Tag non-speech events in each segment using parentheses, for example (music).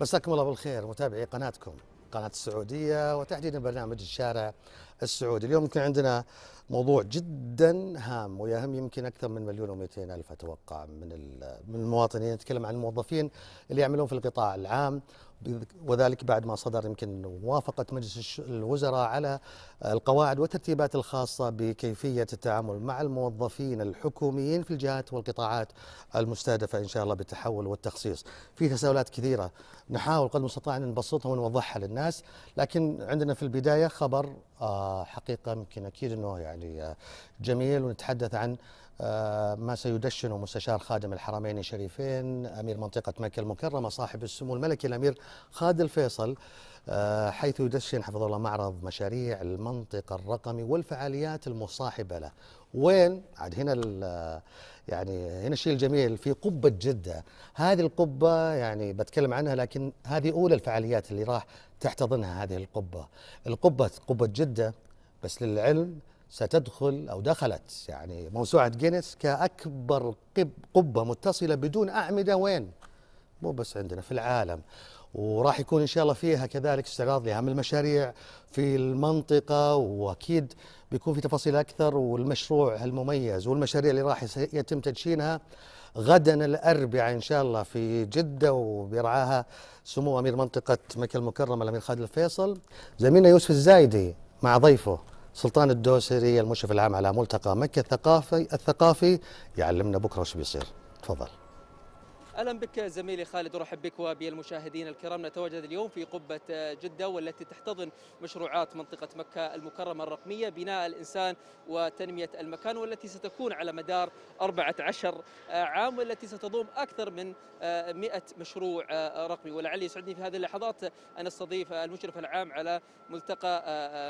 مساكم الله بالخير متابعي قناتكم قناة السعودية وتحديدا برنامج الشارع السعودي اليوم يمكن عندنا موضوع جدا هام ويهم يمكن اكثر من مليون و200 الف اتوقع من من المواطنين نتكلم عن الموظفين اللي يعملون في القطاع العام وذلك بعد ما صدر يمكن موافقه مجلس الوزراء على القواعد والترتيبات الخاصه بكيفيه التعامل مع الموظفين الحكوميين في الجهات والقطاعات المستهدفه ان شاء الله بالتحول والتخصيص. في تساؤلات كثيره نحاول قدر المستطاع ان نبسطها ونوضحها للناس، لكن عندنا في البدايه خبر آه، حقيقة يمكن أكيد أنه يعني آه، جميل ونتحدث عن آه، ما سيدشن مستشار خادم الحرمين الشريفين أمير منطقة مكة المكرمة صاحب السمو الملكي الأمير خالد الفيصل حيث يدشن حفظه الله معرض مشاريع المنطقة الرقمي والفعاليات المصاحبة له وين عاد هنا يعني هنا الشيء الجميل في قبة جدة هذه القبة يعني بتكلم عنها لكن هذه أولى الفعاليات اللي راح تحتضنها هذه القبة القبة قبة جدة بس للعلم ستدخل أو دخلت يعني موسوعة جينيس كأكبر قبة متصلة بدون أعمدة وين مو بس عندنا في العالم وراح يكون ان شاء الله فيها كذلك استعراض لاهم المشاريع في المنطقه واكيد بيكون في تفاصيل اكثر والمشروع المميز والمشاريع اللي راح يتم تدشينها غدا الأربعاء إن شاء الله في جدة وبرعاها سمو أمير منطقة مكة المكرمة الأمير خالد الفيصل زميلنا يوسف الزايدي مع ضيفه سلطان الدوسري المشرف العام على ملتقى مكة الثقافي الثقافي يعلمنا بكرة وش بيصير تفضل اهلا بك زميلي خالد ارحب بك وبالمشاهدين الكرام نتواجد اليوم في قبه جده والتي تحتضن مشروعات منطقه مكه المكرمه الرقميه بناء الانسان وتنميه المكان والتي ستكون على مدار 14 عام والتي ستضم اكثر من 100 مشروع رقمي ولعلي يسعدني في هذه اللحظات ان استضيف المشرف العام على ملتقى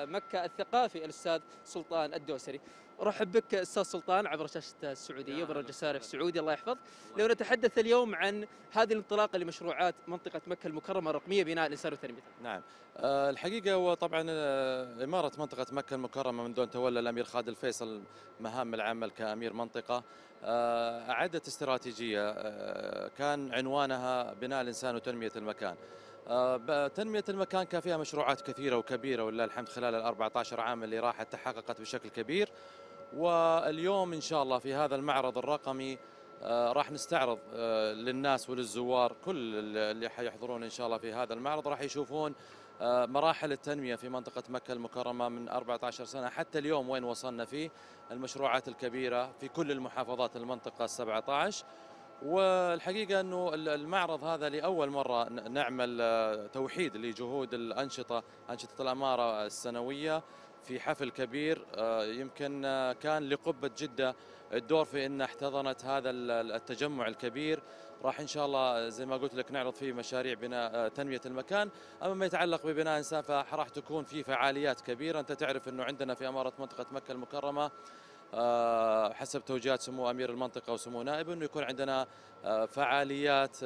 مكه الثقافي الاستاذ سلطان الدوسري. ارحب بك استاذ سلطان عبر شاشه السعوديه برنامج السارح السعودي الله يحفظ لو نتحدث اليوم عن هذه الانطلاقه لمشروعات منطقه مكه المكرمه الرقميه بناء الانسان وتنميته. نعم أه الحقيقه هو طبعا آه، اماره منطقه مكه المكرمه منذ ان تولى الامير خالد الفيصل مهام العمل كامير منطقه أه اعدت استراتيجيه أه كان عنوانها بناء الانسان وتنميه المكان. آه، تنمية المكان كان فيها مشروعات كثيرة وكبيرة ولله الحمد خلال ال 14 عام اللي راحت تحققت بشكل كبير واليوم إن شاء الله في هذا المعرض الرقمي آه، راح نستعرض آه، للناس وللزوار كل اللي حيحضرون إن شاء الله في هذا المعرض راح يشوفون آه، مراحل التنمية في منطقة مكة المكرمة من 14 سنة حتى اليوم وين وصلنا فيه المشروعات الكبيرة في كل المحافظات المنطقة 17 والحقيقة أنه المعرض هذا لأول مرة نعمل توحيد لجهود الأنشطة أنشطة الأمارة السنوية في حفل كبير آه، يمكن آه، كان لقبة جدة الدور في أن احتضنت هذا التجمع الكبير راح إن شاء الله آه، زي ما قلت لك نعرض فيه مشاريع بناء تنمية المكان أما ما يتعلق ببناء إنسان فراح تكون في فعاليات كبيرة أنت تعرف أنه عندنا في أمارة منطقة مكة المكرمة حسب توجيهات سمو امير المنطقه وسمو نائبه انه يكون عندنا فعاليات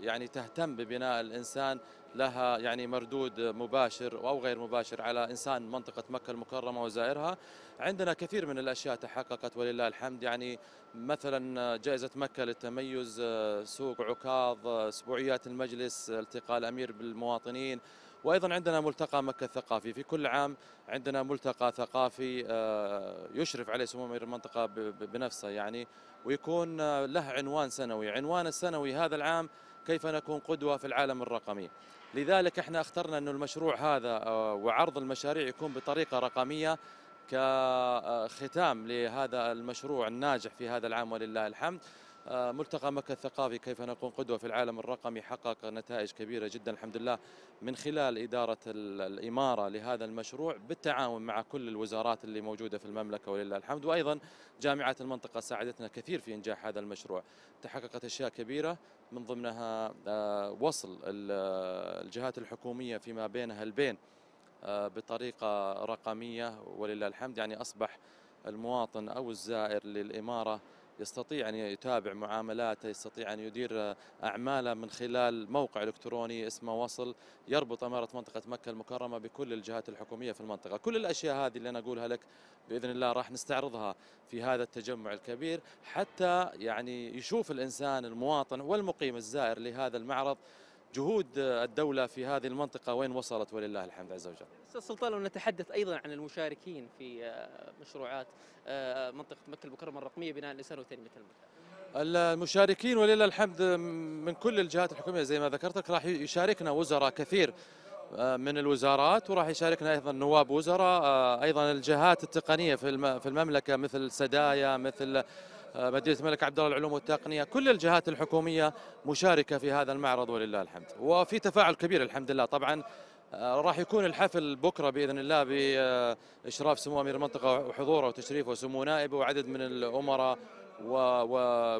يعني تهتم ببناء الانسان لها يعني مردود مباشر أو غير مباشر على إنسان منطقة مكة المكرمة وزائرها عندنا كثير من الأشياء تحققت ولله الحمد يعني مثلا جائزة مكة للتميز آه، سوق عكاظ آه، أسبوعيات المجلس التقاء الأمير بالمواطنين وايضا عندنا ملتقى مكه الثقافي في كل عام عندنا ملتقى ثقافي آه، يشرف عليه سمو امير المنطقه بنفسه يعني ويكون له عنوان سنوي عنوان السنوي هذا العام كيف نكون قدوه في العالم الرقمي لذلك احنا اخترنا انه المشروع هذا آه، وعرض المشاريع يكون بطريقه رقميه كختام لهذا المشروع الناجح في هذا العام ولله الحمد آه، ملتقى مكة الثقافي كيف نكون قدوة في العالم الرقمي حقق نتائج كبيرة جدا الحمد لله من خلال إدارة الإمارة لهذا المشروع بالتعاون مع كل الوزارات اللي موجودة في المملكة ولله الحمد وأيضا جامعة المنطقة ساعدتنا كثير في إنجاح هذا المشروع تحققت أشياء كبيرة من ضمنها آه، وصل الجهات الحكومية فيما بينها البين آه، بطريقة رقمية ولله الحمد يعني أصبح المواطن أو الزائر للإمارة يستطيع أن يتابع معاملاته يستطيع أن يدير أعماله من خلال موقع إلكتروني اسمه وصل يربط أمارة منطقة مكة المكرمة بكل الجهات الحكومية في المنطقة كل الأشياء هذه اللي أنا أقولها لك بإذن الله راح نستعرضها في هذا التجمع الكبير حتى يعني يشوف الإنسان المواطن والمقيم الزائر لهذا المعرض جهود الدولة في هذه المنطقة وين وصلت ولله الحمد عز وجل أستاذ سلطان لو نتحدث أيضا عن المشاركين في آه، مشروعات آه، منطقة مكة المكرمة الرقمية بناء الإنسان وتنمية المكان المشاركين ولله الحمد من كل الجهات الحكومية زي ما ذكرت لك راح يشاركنا وزراء كثير آه، من الوزارات وراح يشاركنا ايضا نواب وزراء ايضا الجهات التقنيه في في المملكه مثل سدايا مثل مدينه آه، الملك عبد الله العلوم والتقنيه كل الجهات الحكوميه مشاركه في هذا المعرض ولله الحمد وفي تفاعل كبير الحمد لله طبعا آه، راح يكون الحفل بكره باذن الله باشراف سمو امير المنطقه وحضوره وتشريفه وسمو نائبه وعدد من الامراء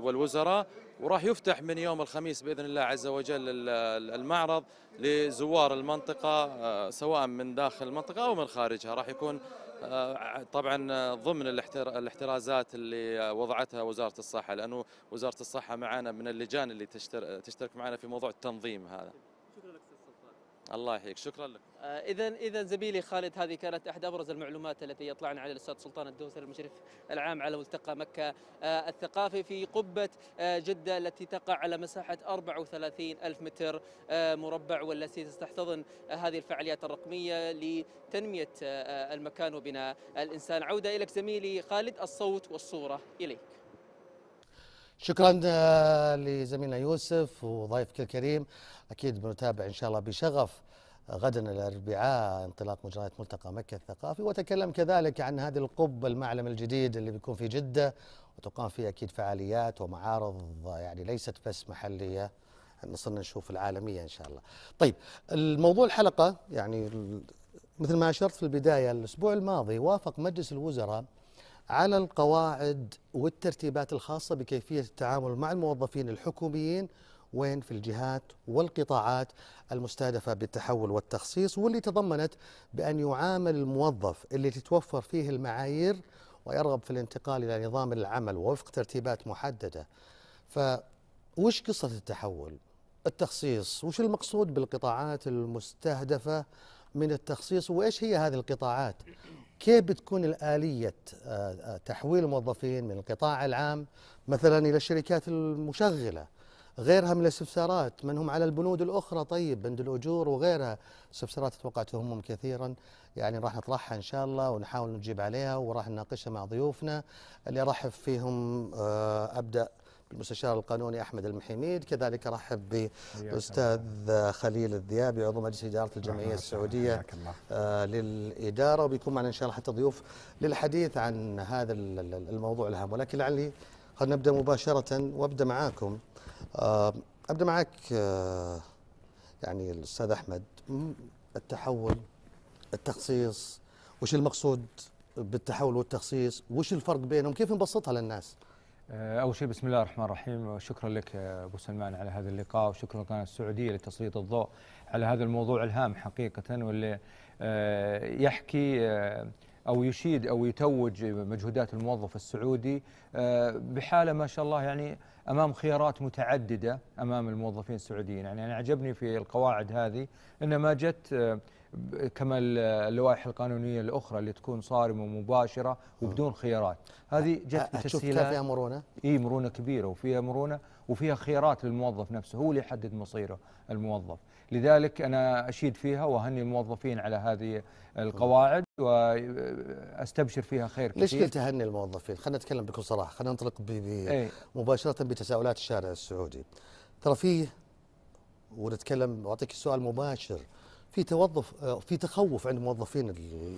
والوزراء وراح يفتح من يوم الخميس باذن الله عز وجل المعرض لزوار المنطقه آه، سواء من داخل المنطقه او من خارجها راح يكون آه، طبعا ضمن الاحترازات اللي وضعتها وزاره الصحه لانه وزاره الصحه معنا من اللجان اللي تشترك معنا في موضوع التنظيم هذا الله يحييك شكرا لك اذا آه، اذا زميلي خالد هذه كانت احد ابرز المعلومات التي يطلعنا عليها الاستاذ سلطان الدوسري المشرف العام على ملتقى مكه آه، الثقافي في قبه آه، جده التي تقع على مساحه 34 الف متر مربع والتي تستحتضن هذه الفعاليات الرقميه لتنميه المكان وبناء الانسان عوده اليك زميلي خالد الصوت والصوره اليك شكرا آه، لزميلنا يوسف وضيفك الكريم اكيد بنتابع ان شاء الله بشغف آه، غدا الاربعاء انطلاق مجريات ملتقى مكه الثقافي وتكلم كذلك عن هذه القبه المعلم الجديد اللي بيكون في جده وتقام فيه اكيد فعاليات ومعارض آه، يعني ليست بس محليه نصلنا نشوف العالميه ان شاء الله. طيب الموضوع الحلقه يعني مثل ما اشرت في البدايه الاسبوع الماضي وافق مجلس الوزراء على القواعد والترتيبات الخاصة بكيفية التعامل مع الموظفين الحكوميين وين في الجهات والقطاعات المستهدفة بالتحول والتخصيص واللي تضمنت بأن يعامل الموظف اللي تتوفر فيه المعايير ويرغب في الانتقال إلى نظام العمل وفق ترتيبات محددة فوش قصة التحول؟ التخصيص وش المقصود بالقطاعات المستهدفة من التخصيص وإيش هي هذه القطاعات كيف بتكون الآلية آه، آه، تحويل الموظفين من القطاع العام مثلا إلى الشركات المشغلة غيرها من الاستفسارات من هم على البنود الأخرى طيب بند الأجور وغيرها استفسارات أتوقع تهمهم كثيرا يعني راح نطرحها إن شاء الله ونحاول نجيب عليها وراح نناقشها مع ضيوفنا اللي أرحب فيهم آه، أبدأ المستشار القانوني أحمد المحيميد كذلك أرحب بالأستاذ خليل الذيابي عضو مجلس إدارة الجمعية السعودية آه، للإدارة وبيكون معنا إن شاء الله حتى ضيوف للحديث عن هذا الموضوع الهام ولكن لعلي خلينا نبدأ مباشرة وأبدأ معاكم آه، أبدأ معك آه، يعني الأستاذ أحمد التحول التخصيص وش المقصود بالتحول والتخصيص وش الفرق بينهم كيف نبسطها للناس آه، أول شيء بسم الله الرحمن الرحيم وشكرا لك أبو سلمان على هذا اللقاء وشكرا للقناة السعودية لتسليط الضوء على هذا الموضوع الهام حقيقة واللي آه، يحكي آه، أو يشيد أو يتوج مجهودات الموظف السعودي بحالة ما شاء الله يعني امام خيارات متعدده امام الموظفين السعوديين، يعني انا عجبني في القواعد هذه انها ما جت كما اللوائح القانونيه الاخرى اللي تكون صارمه ومباشره وبدون خيارات هذه جت بتسهيلات فيها مرونه اي مرونه كبيره وفيها مرونه وفيها خيارات للموظف نفسه هو اللي يحدد مصيره الموظف لذلك انا اشيد فيها واهني الموظفين على هذه القواعد واستبشر فيها خير كثير ليش قلت تهني الموظفين خلينا نتكلم بكل صراحه خلينا ننطلق مباشره بتساؤلات الشارع السعودي ترى فيه ونتكلم واعطيك السؤال مباشر في توظف آه، في تخوف عند موظفين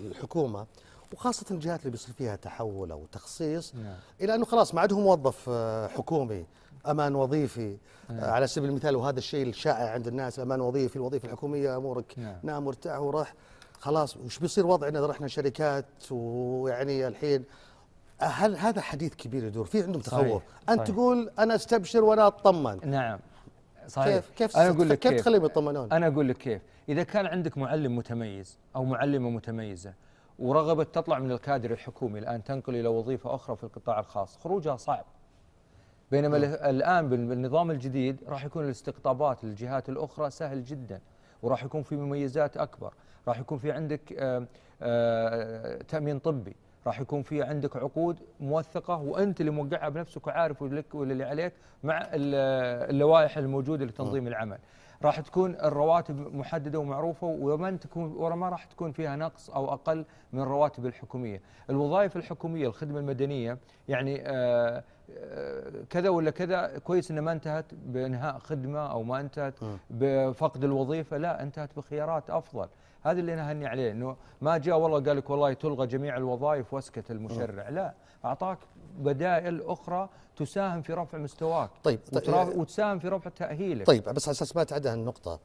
الحكومه وخاصه الجهات اللي بيصير فيها تحول او تخصيص نعم. الى انه خلاص ما هو موظف آه، حكومي امان وظيفي نعم. آه، على سبيل المثال وهذا الشيء الشائع عند الناس امان وظيفي الوظيفه الحكوميه امورك نعم. نام وارتاح وراح خلاص وش بيصير وضعنا اذا رحنا شركات ويعني الحين هل هذا حديث كبير يدور في عندهم تخوف صحيح. انت صحيح. تقول انا استبشر وانا اطمن نعم صحيح كيف كيف انا اقول لك كيف تخليهم يطمنون انا اقول لك كيف إذا كان عندك معلم متميز أو معلمة متميزة ورغبة تطلع من الكادر الحكومي الآن تنقل إلى وظيفة أخرى في القطاع الخاص خروجها صعب بينما نعم. الآن بالنظام الجديد راح يكون الاستقطابات للجهات الأخرى سهل جدا وراح يكون في مميزات أكبر راح يكون في عندك آه، آه، تأمين طبي راح يكون في عندك عقود موثقه وانت اللي موقعها بنفسك وعارف ولك واللي عليك مع اللوائح الموجوده لتنظيم نعم. العمل راح تكون الرواتب محدده ومعروفه ومن تكون وما راح تكون فيها نقص او اقل من الرواتب الحكوميه، الوظائف الحكوميه الخدمه المدنيه يعني آه، آه، كذا ولا كذا كويس انه ما انتهت بانهاء خدمه او ما انتهت بفقد الوظيفه، لا انتهت بخيارات افضل. هذا اللي انا هني عليه انه ما جاء والله قال لك والله تلغى جميع الوظائف واسكت المشرع لا اعطاك بدائل اخرى تساهم في رفع مستواك طيب, طيب، آه، وتساهم في رفع تاهيلك طيب بس على اساس ما تعدى هالنقطه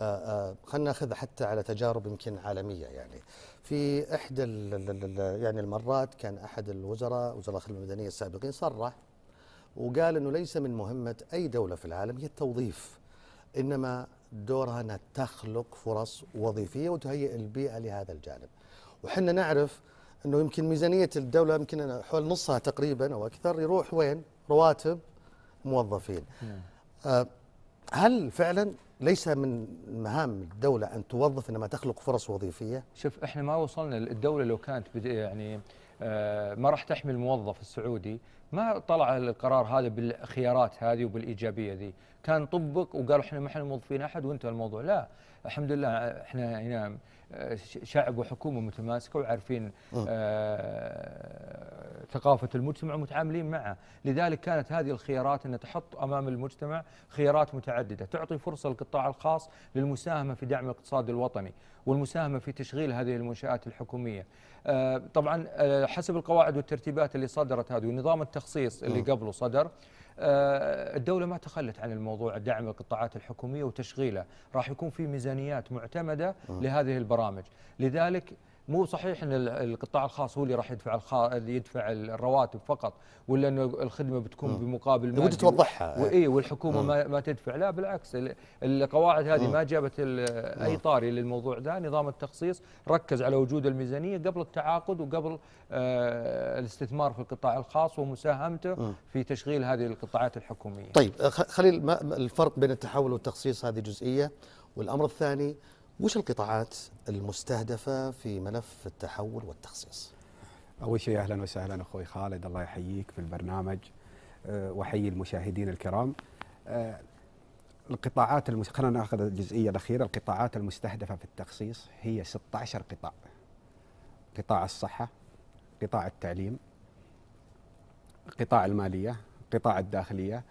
آه، آه، خلينا ناخذ حتى على تجارب يمكن عالميه يعني في احدى يعني المرات كان احد الوزراء وزراء الخدمه المدنيه السابقين صرح وقال انه ليس من مهمه اي دوله في العالم هي التوظيف انما دورنا تخلق فرص وظيفيه وتهيئ البيئه لهذا الجانب. وحنا نعرف انه يمكن ميزانيه الدوله يمكن حول نصها تقريبا او اكثر يروح وين؟ رواتب موظفين. نعم. آه، هل فعلا ليس من مهام الدوله ان توظف انما تخلق فرص وظيفيه؟ شوف احنا ما وصلنا الدوله لو كانت يعني آه، ما راح تحمي الموظف السعودي ما طلع القرار هذا بالخيارات هذه وبالايجابيه ذي كان طبق وقالوا احنا ما احنا موظفين احد وانتهى الموضوع لا الحمد لله احنا هنا آه، شعب وحكومه متماسكه وعارفين آه. آه ثقافه المجتمع ومتعاملين معه، لذلك كانت هذه الخيارات ان تحط امام المجتمع خيارات متعدده، تعطي فرصه للقطاع الخاص للمساهمه في دعم الاقتصاد الوطني، والمساهمه في تشغيل هذه المنشات الحكوميه. آه طبعا آه حسب القواعد والترتيبات اللي صدرت هذه ونظام التخصيص اللي آه. قبله صدر آه، الدولة ما تخلت عن الموضوع دعم القطاعات الحكومية وتشغيلها راح يكون في ميزانيات معتمدة آه. لهذه البرامج لذلك مو صحيح ان القطاع الخاص هو اللي راح يدفع الخ... اللي يدفع الرواتب فقط ولا انه الخدمه بتكون م. بمقابل مادي بدك توضحها و... اي والحكومه م. ما... تدفع لا بالعكس القواعد هذه م. ما جابت ال... اي طاري للموضوع ده نظام التخصيص ركز على وجود الميزانيه قبل التعاقد وقبل آه الاستثمار في القطاع الخاص ومساهمته م. في تشغيل هذه القطاعات الحكوميه طيب خليل ما الفرق بين التحول والتخصيص هذه جزئيه والامر الثاني وش القطاعات المستهدفة في ملف التحول والتخصيص؟ أول شيء أهلا وسهلا أخوي خالد الله يحييك في البرنامج آه، وأحيي المشاهدين الكرام آه، القطاعات المس... خلينا ناخذ الجزئيه الاخيره القطاعات المستهدفه في التخصيص هي 16 قطاع قطاع الصحه قطاع التعليم قطاع الماليه قطاع الداخليه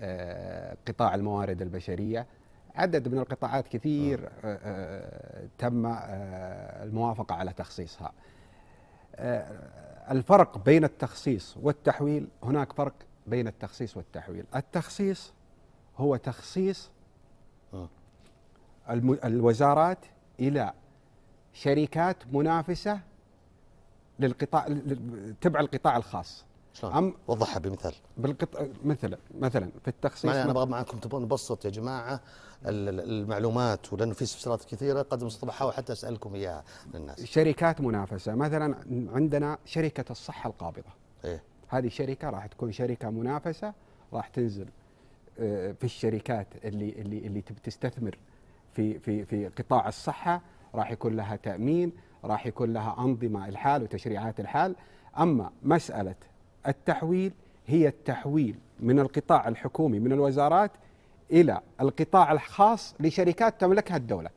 آه، قطاع الموارد البشريه عدد من القطاعات كثير آه. آه، آه، تم الموافقة على تخصيصها الفرق بين التخصيص والتحويل هناك فرق بين التخصيص والتحويل التخصيص هو تخصيص الوزارات إلى شركات منافسة للقطاع تبع القطاع الخاص شلون؟ عم وضحها بمثال بالقطع مثلا مثلا في التخصيص يعني انا ابغى معكم تبون نبسط يا جماعه المعلومات ولانه في استفسارات كثيره قد المستطاع وحتى اسالكم اياها للناس شركات منافسه مثلا عندنا شركه الصحه القابضه إيه؟ هذه شركه راح تكون شركه منافسه راح تنزل آه، في الشركات اللي اللي اللي تبي تستثمر في في في قطاع الصحه راح يكون لها تامين راح يكون لها انظمه الحال وتشريعات الحال اما مساله التحويل هي التحويل من القطاع الحكومي من الوزارات الى القطاع الخاص لشركات تملكها الدوله.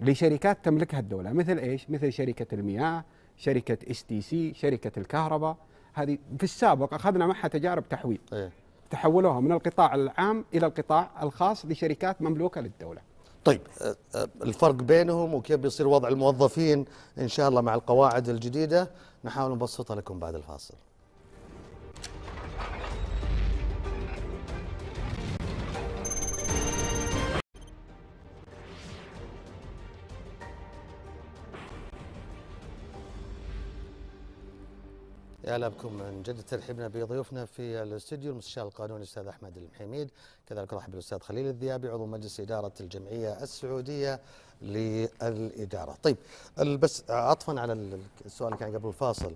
لشركات تملكها الدوله مثل ايش؟ مثل شركه المياه، شركه اس تي سي، شركه الكهرباء، هذه في السابق اخذنا معها تجارب تحويل. إيه. تحولوها من القطاع العام الى القطاع الخاص لشركات مملوكه للدوله. طيب أه، أه، الفرق بينهم وكيف بيصير وضع الموظفين ان شاء الله مع القواعد الجديده نحاول نبسطها لكم بعد الفاصل. يا هلا بكم من جد ترحيبنا بضيوفنا في الاستديو المستشار القانوني الاستاذ احمد المحيميد كذلك رحب بالاستاذ خليل الذيابي عضو مجلس اداره الجمعيه السعوديه للاداره. طيب بس عطفا على السؤال اللي كان قبل الفاصل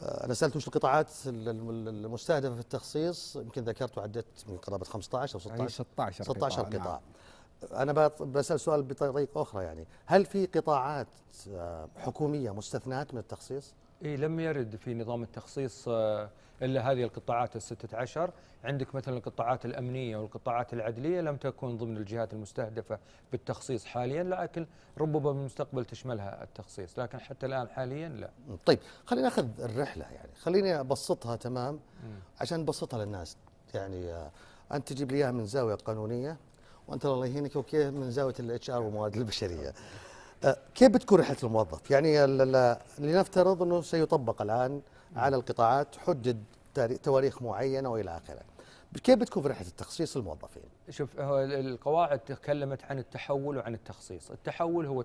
آه، انا سالت وش القطاعات المستهدفه في التخصيص يمكن ذكرت وعدت من قرابه 15 او 16 16 16 قطاع, انا بسال سؤال بطريقه اخرى يعني هل في قطاعات آه، حكوميه مستثنات من التخصيص؟ إيه لم يرد في نظام التخصيص آه، الا هذه القطاعات الستة عشر عندك مثلا القطاعات الامنيه والقطاعات العدليه لم تكن ضمن الجهات المستهدفه بالتخصيص حاليا لكن ربما بالمستقبل تشملها التخصيص لكن حتى الان حاليا لا طيب خلينا ناخذ الرحله يعني خليني ابسطها تمام عشان نبسطها للناس يعني آه، انت تجيب لي اياها من زاويه قانونيه وانت الله يهينك اوكي من زاويه الاتش ار والموارد البشريه كيف بتكون رحله الموظف؟ يعني لنفترض انه سيطبق الان على القطاعات حدد تواريخ معينه والى اخره. كيف بتكون في رحله التخصيص الموظفين؟ شوف القواعد تكلمت عن التحول وعن التخصيص، التحول هو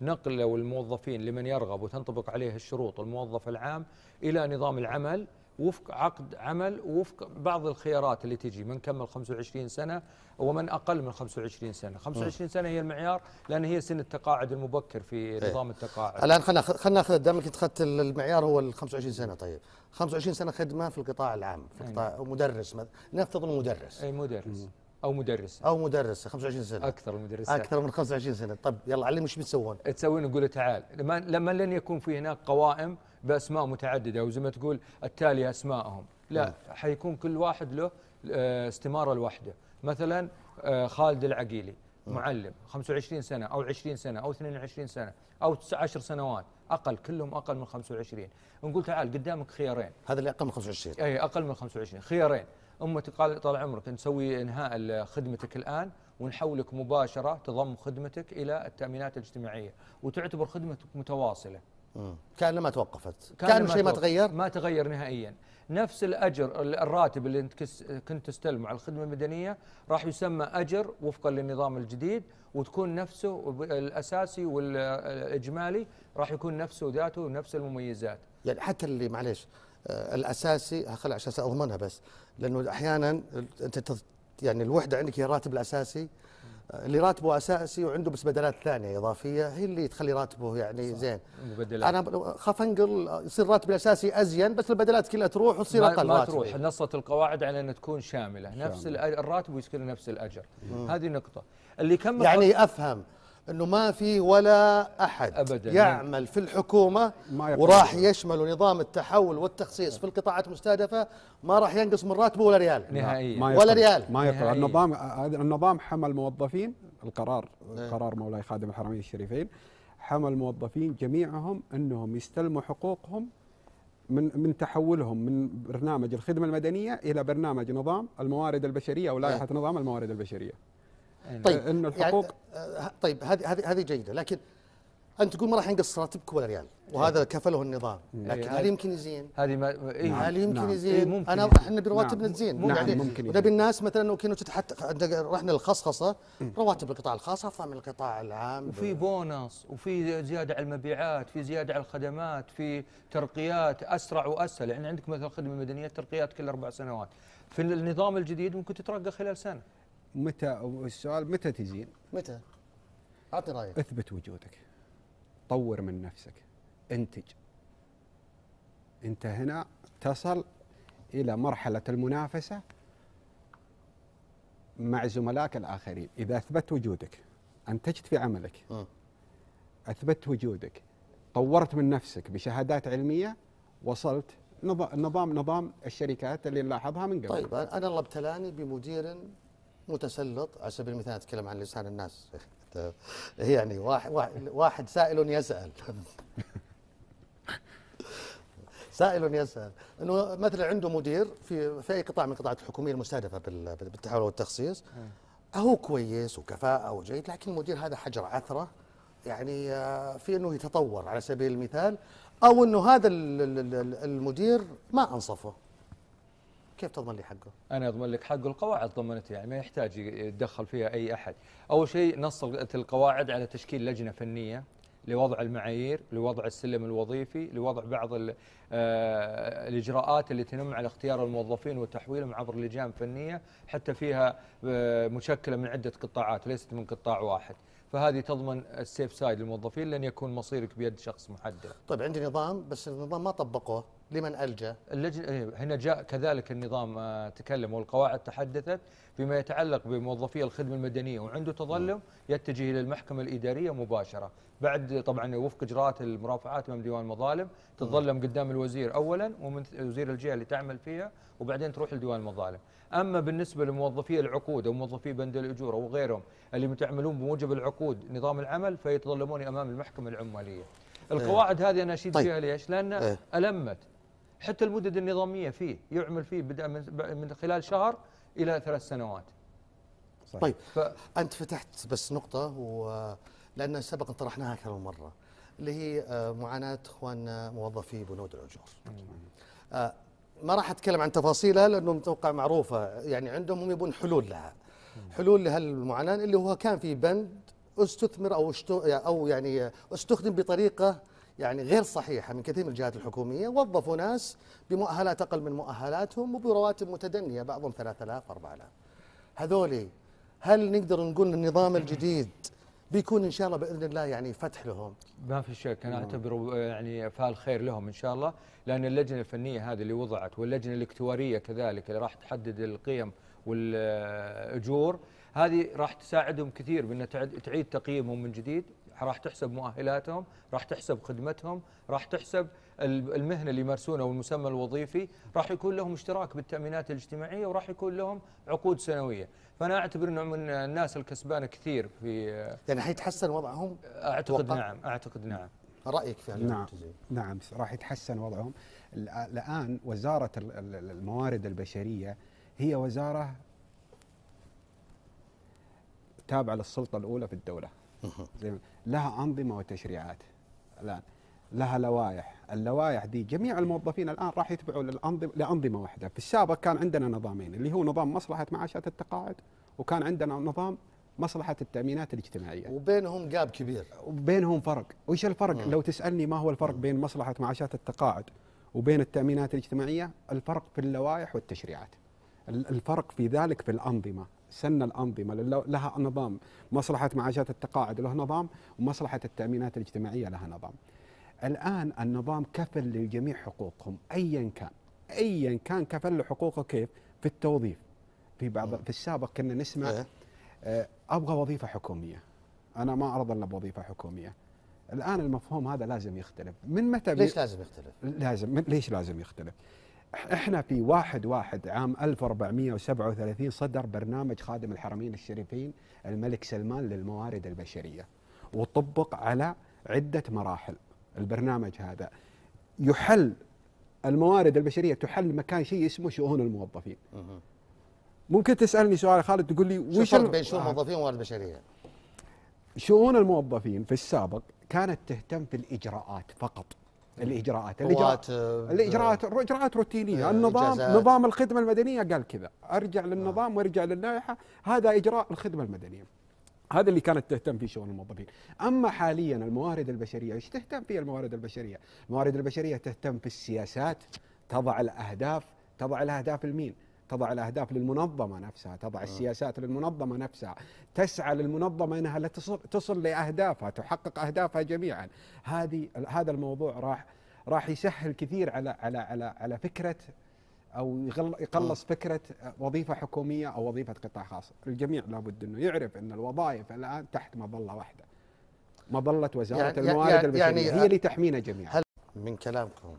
نقل الموظفين لمن يرغب وتنطبق عليه الشروط الموظف العام الى نظام العمل وفق عقد عمل وفق بعض الخيارات اللي تجي من كمل 25 سنه ومن اقل من 25 سنه، 25 سنه هي المعيار لان هي سن التقاعد المبكر في إيه. نظام التقاعد. الان خلينا خلينا ناخذ دامك انت اخذت المعيار هو ال 25 سنه طيب، 25 سنه خدمه في القطاع العام، في القطاع أي. مدرس نفترض مدرس. اي مدرس. او مدرسه او مدرسه 25 سنه اكثر المدرسات اكثر من 25 سنه طب يلا علمني ايش بتسوون؟ تسوون نقول تعال لما لن يكون في هناك قوائم باسماء متعدده وزي ما تقول التالي اسمائهم لا نعم. حيكون كل واحد له آه، استماره لوحده مثلا آه، خالد العقيلي نعم. معلم 25 سنه او 20 سنه او 22 سنه او 10 سنوات اقل كلهم اقل من 25 نقول تعال قدامك خيارين هذا اللي اقل من 25 اي اقل من 25 خيارين اما تقال طال عمرك نسوي انهاء خدمتك الان ونحولك مباشره تضم خدمتك الى التامينات الاجتماعيه وتعتبر خدمتك متواصله ما توقفت كان, كان شيء ما تغير ما تغير نهائيا نفس الاجر الراتب اللي انت كنت تستلمه على الخدمه المدنيه راح يسمى اجر وفقا للنظام الجديد وتكون نفسه الاساسي والاجمالي راح يكون نفسه ذاته ونفس المميزات يعني حتى اللي معلش آه، الاساسي خل عشان اضمنها بس لانه احيانا انت يعني الوحده عندك هي الراتب الاساسي اللي راتبه اساسي وعنده بس بدلات ثانيه اضافيه هي اللي تخلي راتبه يعني صح. زين مبدلات. انا خاف انقل يصير راتبي الاساسي ازين بس البدلات كلها تروح وتصير اقل ما راتبي. تروح نصت القواعد على انها تكون شامله, شاملة. نفس الراتب ويصير نفس الاجر مم. هذه نقطه اللي كم يعني افهم انه ما في ولا احد أبداً يعمل في الحكومه ما وراح يشمل نظام التحول والتخصيص في القطاعات المستهدفه ما راح ينقص من راتبه ولا ريال نهائيا ولا ريال ما يقرأ النظام النظام حمل موظفين القرار إيه. قرار مولاي خادم الحرمين الشريفين حمل الموظفين جميعهم انهم يستلموا حقوقهم من من تحولهم من برنامج الخدمه المدنيه الى برنامج نظام الموارد البشريه او لائحه إيه. نظام الموارد البشريه طيب ان يعني الحقوق يعني طيب هذه هذه هذه جيده لكن انت تقول ما راح ينقص راتبك ولا ريال وهذا إيه. كفله النظام إيه، لكن هل يمكن يزين؟ هذه ما إيه هل نعم، يمكن نعم. يزين؟ إيه انا احنا رواتبنا تزين نعم. يعني ممكن نبي الناس مثلا وكنا حتى رحنا الخصخصه رواتب القطاع الخاص افضل من القطاع العام وفي بونص وفي زياده على المبيعات في زياده على الخدمات في ترقيات اسرع واسهل يعني عندك مثلا خدمه مدنيه ترقيات كل اربع سنوات في النظام الجديد ممكن تترقى خلال سنه متى السؤال متى تزين؟ متى؟ اعطي رايك اثبت وجودك طور من نفسك انتج انت هنا تصل الى مرحله المنافسه مع زملائك الاخرين اذا اثبت وجودك انتجت في عملك م. اثبت وجودك طورت من نفسك بشهادات علميه وصلت نظام نظام الشركات اللي نلاحظها من قبل طيب انا الله ابتلاني بمدير متسلط على سبيل المثال اتكلم عن لسان الناس (laughs) يعني واحد واحد سائل يسال (laughs) سائل يسأل انه مثلا عنده مدير في في اي قطاع من القطاعات الحكوميه المستهدفه بالتحول والتخصيص هو كويس وكفاءه وجيد لكن المدير هذا حجر عثره يعني آه، في انه يتطور على سبيل المثال او انه هذا المدير ما انصفه كيف تضمن لي حقه؟ انا اضمن لك حقه القواعد ضمنت يعني ما يحتاج يتدخل فيها اي احد. اول شيء نصت القواعد على تشكيل لجنه فنيه لوضع المعايير، لوضع السلم الوظيفي، لوضع بعض آه، الاجراءات اللي تنم على اختيار الموظفين وتحويلهم عبر لجان فنيه حتى فيها آه، مشكله من عده قطاعات ليست من قطاع واحد. فهذه تضمن السيف سايد للموظفين لن يكون مصيرك بيد شخص محدد. طيب عندي نظام بس النظام ما طبقوه، لمن الجا؟ اللجنه إيه، هنا جاء كذلك النظام آه، تكلم والقواعد تحدثت فيما يتعلق بموظفي الخدمه المدنيه وعنده تظلم يتجه الى المحكمه الاداريه مباشره، بعد طبعا وفق اجراءات المرافعات امام ديوان المظالم تتظلم قدام الوزير اولا ومن وزير الجهه اللي تعمل فيها وبعدين تروح لديوان المظالم. أما بالنسبة لموظفي العقود أو موظفي بند الأجور أو غيرهم اللي متعملون بموجب العقود نظام العمل فيتظلمون أمام المحكمة العمالية إيه. القواعد هذه أنا أشيد طيب. فيها ليش لأن إيه. ألمت حتى المدد النظامية فيه يعمل فيه بدءا من خلال شهر إلى ثلاث سنوات صحيح. طيب ف... أنت فتحت بس نقطة و... لأن سبق طرحناها أكثر من مرة اللي هي آه، معاناة إخواننا موظفي بنود الأجور ما راح اتكلم عن تفاصيلها لانه متوقع معروفه يعني عندهم هم يبون حلول لها حلول لهالمعاناه اللي هو كان في بند استثمر او او يعني استخدم بطريقه يعني غير صحيحه من كثير من الجهات الحكوميه وظفوا ناس بمؤهلات اقل من مؤهلاتهم وبرواتب متدنيه بعضهم 3000 4000 هذولي هل نقدر نقول النظام الجديد بيكون ان شاء الله باذن الله يعني فتح لهم ما في شك انا نعم. اعتبره يعني فعل خير لهم ان شاء الله لان اللجنه الفنيه هذه اللي وضعت واللجنه الاكتواريه كذلك اللي راح تحدد القيم والاجور هذه راح تساعدهم كثير بان تعيد تقييمهم من جديد راح تحسب مؤهلاتهم راح تحسب خدمتهم راح تحسب المهنه اللي يمارسونها والمسمى الوظيفي راح يكون لهم اشتراك بالتامينات الاجتماعيه وراح يكون لهم عقود سنويه فانا اعتبر انه من الناس الكسبان كثير في يعني حيتحسن وضعهم اعتقد نعم اعتقد نعم رايك في نعم نعم راح يتحسن وضعهم الان وزاره الموارد البشريه هي وزاره تابعه للسلطه الاولى في الدوله لها انظمه وتشريعات الان لها لوائح اللوائح دي جميع الموظفين الان راح يتبعوا لانظمه واحده في السابق كان عندنا نظامين اللي هو نظام مصلحه معاشات التقاعد وكان عندنا نظام مصلحه التامينات الاجتماعيه وبينهم جاب كبير وبينهم فرق وايش الفرق مم. لو تسالني ما هو الفرق بين مصلحه معاشات التقاعد وبين التامينات الاجتماعيه الفرق في اللوائح والتشريعات الفرق في ذلك في الانظمه سن الانظمه لها نظام مصلحه معاشات التقاعد له نظام ومصلحه التامينات الاجتماعيه لها نظام الآن النظام كفل للجميع حقوقهم أيا كان أيا كان كفل له حقوقه كيف في التوظيف في بعض في السابق كنا نسمع إيه. آه، أبغى وظيفة حكومية أنا ما أرضى إلا بوظيفة حكومية الآن المفهوم هذا لازم يختلف من متى ليش لازم يختلف؟ لازم من ليش لازم يختلف؟ احنا في واحد واحد عام 1437 صدر برنامج خادم الحرمين الشريفين الملك سلمان للموارد البشرية وطبق على عدة مراحل البرنامج هذا يحل الموارد البشريه تحل مكان شيء اسمه شؤون الموظفين ممكن تسالني سؤال خالد تقول لي وش الفرق بين شؤون آه. الموظفين والموارد البشريه شؤون الموظفين في السابق كانت تهتم في الاجراءات فقط الاجراءات الاجراءات آه، الاجراءات اجراءات روتينيه آه، النظام إجازات. نظام الخدمه المدنيه قال كذا ارجع للنظام وارجع للائحه هذا اجراء الخدمه المدنيه هذا اللي كانت تهتم فيه شؤون الموظفين اما حاليا الموارد البشريه ايش تهتم فيها الموارد البشريه الموارد البشريه تهتم في السياسات تضع الاهداف تضع الاهداف لمين تضع الاهداف للمنظمه نفسها، تضع آه. السياسات للمنظمه نفسها، تسعى للمنظمه انها تصل لاهدافها، تحقق اهدافها جميعا. هذه هذا الموضوع راح راح يسهل كثير على على على على فكره او يقلص فكره وظيفه حكوميه او وظيفه قطاع خاص، الجميع لابد انه يعرف ان الوظائف الان تحت مظله واحده. مظله وزاره يعني الموارد يعني البشريه يعني هي اللي تحمينا جميعا. هل من كلامكم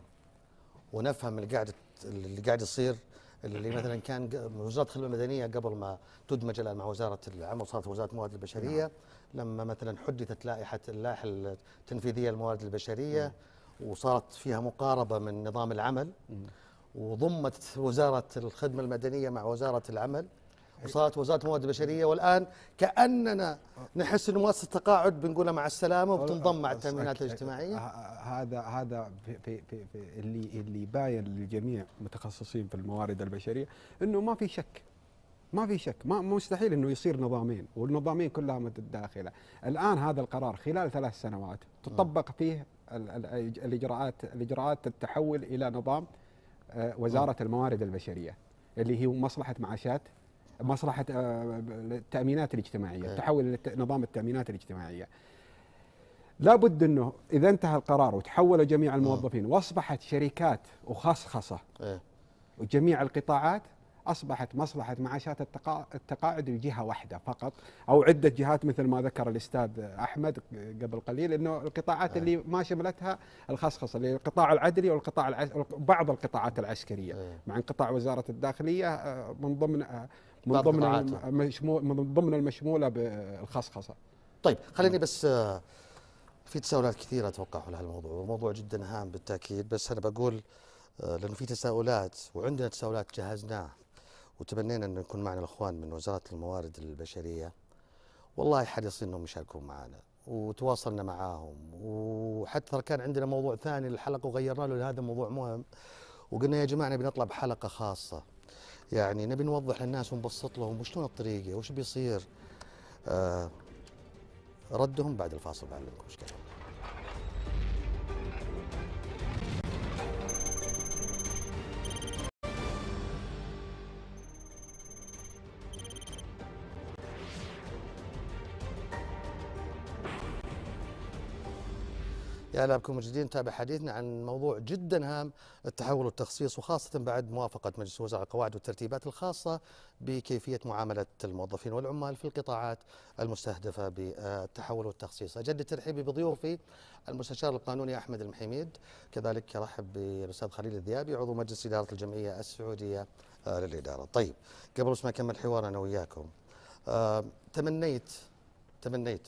ونفهم اللي قاعد اللي قاعد يصير اللي مثلا كان وزاره الخدمه المدنيه قبل ما تدمج الان مع وزاره العمل صارت وزاره الموارد البشريه نعم. لما مثلا حدثت لائحه اللائحه التنفيذيه للموارد البشريه نعم. وصارت فيها مقاربه من نظام العمل وضمت وزارة الخدمة المدنية مع وزارة العمل وصارت وزارة الموارد البشرية والآن كأننا نحس أن مؤسسة التقاعد بنقولها مع السلامة وبتنضم مع التأمينات الاجتماعية هذا هذا في في في اللي اللي باين للجميع متخصصين في الموارد البشرية أنه ما في شك ما في شك ما مستحيل انه يصير نظامين والنظامين كلها متداخله الان هذا القرار خلال ثلاث سنوات تطبق فيه الاجراءات الاجراءات التحول الى نظام آه، وزاره الموارد البشريه اللي هي مصلحه معاشات مصلحه آه، التامينات الاجتماعيه التحول إيه. نظام التامينات الاجتماعيه لابد انه اذا انتهى القرار وتحولوا جميع الموظفين إيه. واصبحت شركات وخصخصه إيه. وجميع القطاعات أصبحت مصلحة معاشات التقاعد لجهة واحدة فقط أو عدة جهات مثل ما ذكر الأستاذ أحمد قبل قليل أنه القطاعات اللي ما شملتها الخصخصة اللي القطاع العدلي والقطاع بعض القطاعات العسكرية مع انقطاع وزارة الداخلية آه، من ضمن آه، من ضمن المشمول من ضمن المشمولة بالخصخصة طيب خليني بس آه، في تساؤلات كثيرة أتوقع حول هذا الموضوع وموضوع جدا هام بالتأكيد بس أنا بقول لأنه في تساؤلات وعندنا تساؤلات جهزناها وتمنينا أن يكون معنا الأخوان من وزارة الموارد البشرية والله حريصين أنهم يشاركون معنا وتواصلنا معاهم وحتى كان عندنا موضوع ثاني للحلقة وغيرنا له لهذا موضوع مهم وقلنا يا جماعة نبي نطلع بحلقة خاصة يعني نبي نوضح للناس ونبسط لهم وشلون الطريقة وش بيصير آه ردهم بعد الفاصل بعلمكم ايش اهلا بكم جديد نتابع حديثنا عن موضوع جدا هام التحول والتخصيص وخاصه بعد موافقه مجلس الوزراء القواعد والترتيبات الخاصه بكيفيه معامله الموظفين والعمال في القطاعات المستهدفه بالتحول والتخصيص. اجدد ترحيبي بضيوفي المستشار القانوني احمد المحيميد كذلك ارحب بالاستاذ خليل الذيابي عضو مجلس اداره الجمعيه السعوديه آه، للاداره. طيب قبل ما اكمل حوارنا وياكم آه، تمنيت تمنيت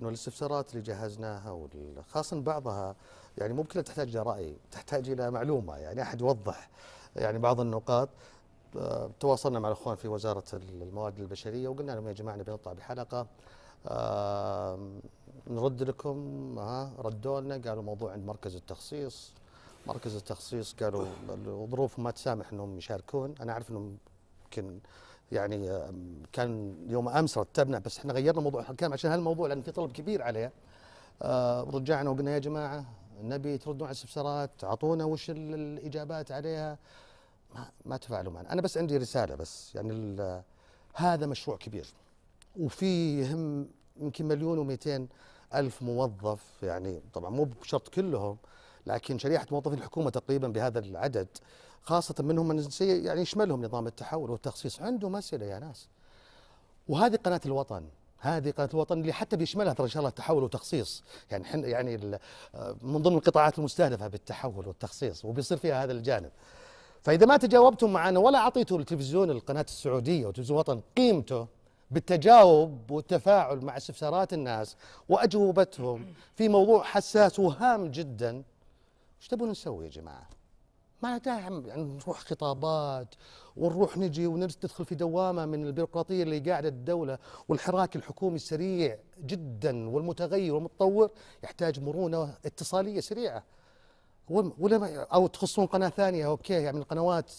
انه الاستفسارات اللي جهزناها وخاصه بعضها يعني ممكن تحتاج الى راي، تحتاج الى معلومه يعني احد يوضح يعني بعض النقاط آه، تواصلنا مع الاخوان في وزاره الموارد البشريه وقلنا لهم يا جماعه نبي نطلع بحلقه نرد لكم ها ردوا لنا قالوا موضوع عند مركز التخصيص مركز التخصيص قالوا الظروف ما تسامح انهم يشاركون انا اعرف انهم يمكن يعني كان يوم امس رتبنا بس احنا غيرنا موضوع الحكام عشان هالموضوع لان في طلب كبير عليه آه رجعنا وقلنا يا جماعه نبي تردون على الاستفسارات اعطونا وش الاجابات عليها ما, ما تفاعلوا معنا انا بس عندي رساله بس يعني هذا مشروع كبير وفيه يهم يمكن مليون و200 الف موظف يعني طبعا مو بشرط كلهم لكن شريحه موظفي الحكومه تقريبا بهذا العدد خاصة منهم من يعني يشملهم نظام التحول والتخصيص عنده مسألة يا ناس وهذه قناة الوطن هذه قناة الوطن اللي حتى بيشملها ترى ان شاء الله تحول وتخصيص يعني حن يعني آه، من ضمن القطاعات المستهدفة بالتحول والتخصيص وبيصير فيها هذا الجانب فإذا ما تجاوبتم معنا ولا أعطيتوا التلفزيون القناة السعودية وتلفزيون الوطن قيمته بالتجاوب والتفاعل مع استفسارات الناس وأجوبتهم في موضوع حساس وهام جدا ايش تبون نسوي يا جماعه؟ معناتها يعني نروح خطابات ونروح نجي وندخل في دوامة من البيروقراطية اللي قاعدة الدولة والحراك الحكومي السريع جدا والمتغير والمتطور يحتاج مرونة اتصالية سريعة ولا أو تخصون قناة ثانية أوكي يعني من القنوات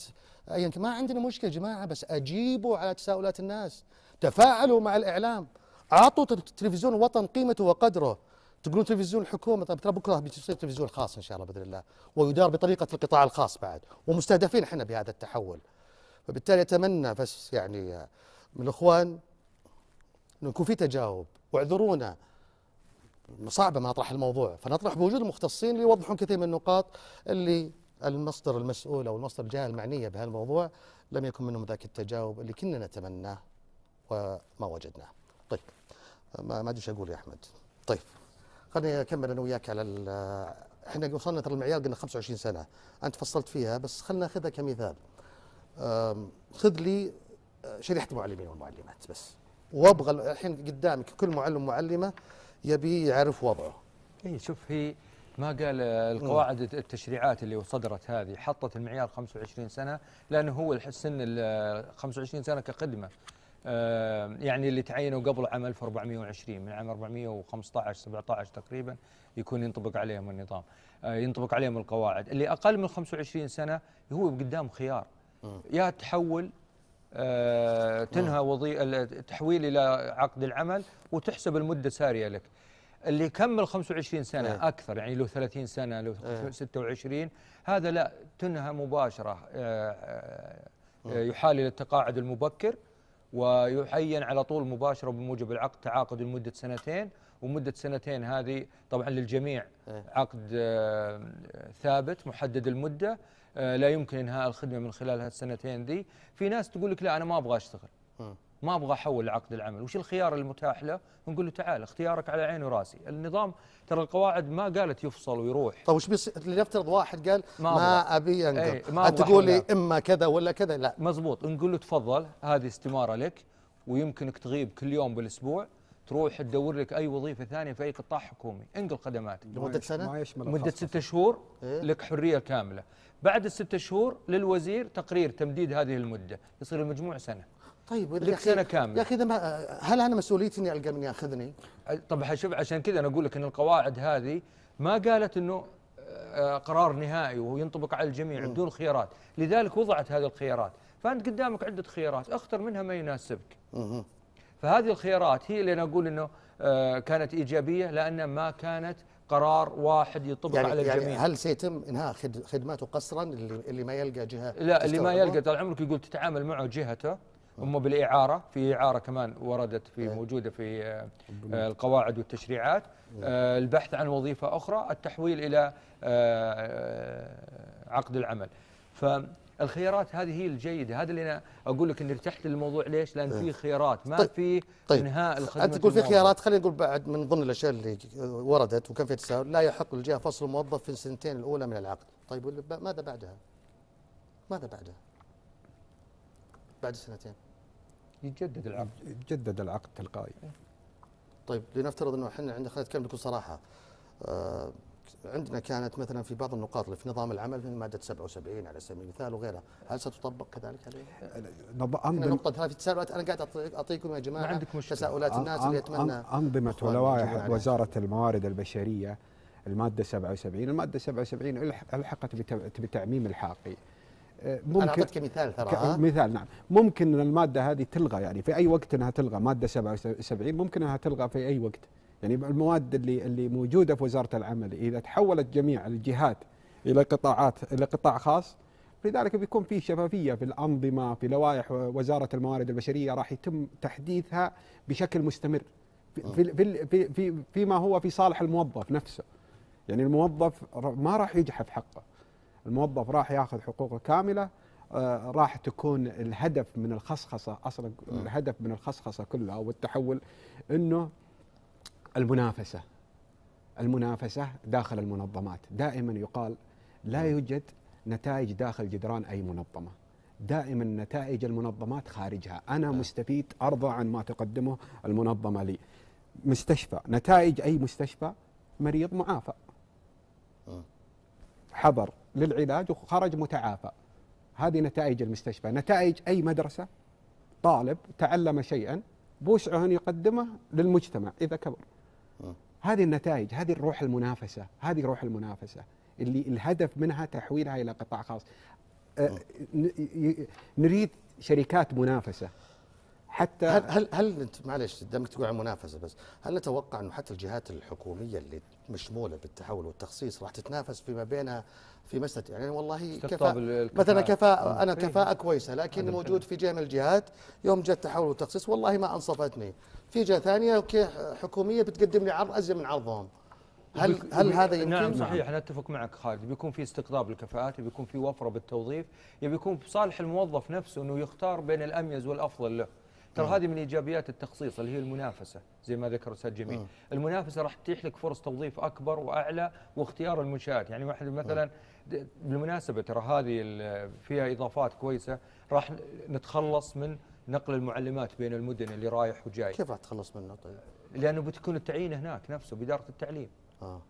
أيا يعني ما عندنا مشكلة يا جماعة بس أجيبوا على تساؤلات الناس تفاعلوا مع الإعلام أعطوا تلفزيون الوطن قيمته وقدره تقولون تلفزيون الحكومه طيب ترى بكره بيصير تلفزيون خاص ان شاء الله باذن الله ويدار بطريقه القطاع الخاص بعد ومستهدفين احنا بهذا التحول فبالتالي اتمنى بس يعني من الاخوان انه يكون في تجاوب واعذرونا صعبه ما اطرح الموضوع فنطرح بوجود المختصين اللي يوضحون كثير من النقاط اللي المصدر المسؤول او المصدر الجهه المعنيه بهالموضوع لم يكن منهم ذاك التجاوب اللي كنا نتمناه وما وجدناه. طيب ما ادري ايش اقول يا احمد. طيب خليني اكمل انا وياك على احنا وصلنا ترى المعيار قلنا 25 سنه انت فصلت فيها بس خلينا ناخذها كمثال خذ لي أه، شريحه المعلمين والمعلمات بس وابغى الحين قدامك كل معلم معلمه يبي يعرف وضعه اي شوف هي ما قال القواعد التشريعات اللي صدرت هذه حطت المعيار 25 سنه لانه هو السن 25 سنه كقدمه آه، يعني اللي تعينوا قبل عام 1420 من عام 415 17 تقريبا يكون ينطبق عليهم النظام آه، ينطبق عليهم القواعد اللي اقل من 25 سنه هو قدام خيار يا تحول آه، تنهى وظيفه التحويل الى عقد العمل وتحسب المده ساريه لك اللي كمل 25 سنه أيه. اكثر يعني له 30 سنه له أيه. 26 هذا لا تنهى مباشره يحال الى التقاعد المبكر ويعين على طول مباشرة بموجب العقد تعاقد لمدة سنتين ومدة سنتين هذه طبعا للجميع إيه. عقد آه، ثابت محدد المدة آه، لا يمكن إنهاء الخدمة من خلال هالسنتين ذي في ناس تقول لك لا أنا ما أبغى أشتغل ما ابغى احول عقد العمل وش الخيار المتاح له نقول له تعال اختيارك على عيني وراسي النظام ترى القواعد ما قالت يفصل ويروح طيب وش بيصير لنفترض واحد قال ما, ما ابي انقل انت إيه، تقول لي اما كذا ولا كذا لا مزبوط نقول له تفضل هذه استماره لك ويمكنك تغيب كل يوم بالاسبوع تروح تدور لك اي وظيفه ثانيه في اي قطاع حكومي انقل خدماتك لمده سنه مده ست شهور إيه؟ لك حريه كامله بعد الست شهور للوزير تقرير تمديد هذه المدة يصير المجموع سنة طيب لك سنة كاملة يا أخي إذا هل أنا مسؤوليتي إني ألقى من ياخذني؟ طب شوف عشان كذا أنا أقول لك أن القواعد هذه ما قالت أنه آه، قرار نهائي وينطبق على الجميع بدون خيارات لذلك وضعت هذه الخيارات فأنت قدامك عدة خيارات اختر منها ما يناسبك فهذه الخيارات هي اللي أنا أقول أنه آه، كانت إيجابية لأن ما كانت قرار واحد يطبق يعني على يعني الجميع يعني هل سيتم انهاء خدماته قسرا اللي اللي ما يلقى جهه لا اللي ما يلقى طال عمرك يقول تتعامل معه جهته اما بالاعاره في اعاره كمان وردت في إيه. موجوده في آه، إيه. القواعد والتشريعات إيه. آه، البحث عن وظيفه اخرى التحويل الى آه، عقد العمل ف الخيارات هذه هي الجيده هذا اللي انا اقول لك اني ارتحت للموضوع ليش؟ لان في إيه. خيارات ما طيب في طيب انهاء الخدمه انت تقول في خيارات خلينا نقول بعد من ضمن الاشياء اللي وردت وكان فيها تساؤل لا يحق للجهه فصل الموظف في السنتين الاولى من العقد طيب ماذا بعدها؟ ماذا بعدها؟ بعد السنتين يتجدد العقد يتجدد العقد تلقائي طيب لنفترض انه احنا عندنا خلينا نتكلم بكل صراحه آه عندنا كانت مثلا في بعض النقاط اللي في نظام العمل من ماده 77 على سبيل المثال وغيرها، هل ستطبق كذلك عليه؟ انظمه نقطه في تساؤلات انا قاعد اعطيكم يا جماعه ما عندك مشكلة. تساؤلات الناس اللي يتمنى انظمه ولوائح وزاره الموارد البشريه الماده 77 الماده 77 الحقت بتعميم الحاقي أه، ممكن انا اعطيتك مثال ترى مثال نعم ممكن الماده هذه تلغى يعني في اي وقت انها تلغى ماده 77 ممكن انها تلغى في اي وقت يعني المواد اللي اللي موجوده في وزاره العمل اذا تحولت جميع الجهات الى قطاعات الى قطاع خاص لذلك بيكون في شفافيه في الانظمه في لوائح وزاره الموارد البشريه راح يتم تحديثها بشكل مستمر في آه. في في في فيما هو في صالح الموظف نفسه يعني الموظف ما راح يجحف حقه الموظف راح ياخذ حقوقه كامله آه، راح تكون الهدف من الخصخصه اصلا آه. الهدف من الخصخصه كلها والتحول انه المنافسه المنافسه داخل المنظمات دائما يقال لا يوجد نتائج داخل جدران اي منظمه دائما نتائج المنظمات خارجها انا نعم. مستفيد ارضى عن ما تقدمه المنظمه لي مستشفى نتائج اي مستشفى مريض معافى آه. حضر للعلاج وخرج متعافى هذه نتائج المستشفى نتائج أي مدرسة طالب تعلم شيئا بوسعه أن يقدمه للمجتمع إذا كبر هذه النتائج هذه الروح المنافسة هذه روح المنافسة اللي الهدف منها تحويلها إلى قطاع خاص أه، أه. نريد شركات منافسة حتى هل هل, هل انت معلش دامك تقول عن منافسه بس هل نتوقع انه حتى الجهات الحكوميه اللي مشموله بالتحول والتخصيص راح تتنافس فيما بينها في مسألة يعني والله كفاءة مثلا كفاءة انا إيه. كفاءة كويسة لكن موجود في جهة من الجهات يوم جاء التحول والتخصيص والله ما انصفتني في جهة ثانية اوكي حكومية بتقدم لي عرض ازين من عرضهم هل هل هذا يمكن؟ نعم صحيح انا اتفق معك خالد بيكون في استقطاب للكفاءات بيكون في وفره بالتوظيف يبي يكون في صالح الموظف نفسه انه يختار بين الاميز والافضل له ترى نعم. هذه من ايجابيات التخصيص اللي هي المنافسه زي ما ذكر استاذ جميل مم. نعم. المنافسه راح تتيح لك فرص توظيف اكبر واعلى واختيار المنشات يعني واحد مثلا نعم. بالمناسبه ترى هذه فيها اضافات كويسه راح نتخلص من نقل المعلمات بين المدن اللي رايح وجاي كيف راح تتخلص منه طيب لانه بتكون التعيين هناك نفسه باداره التعليم آه.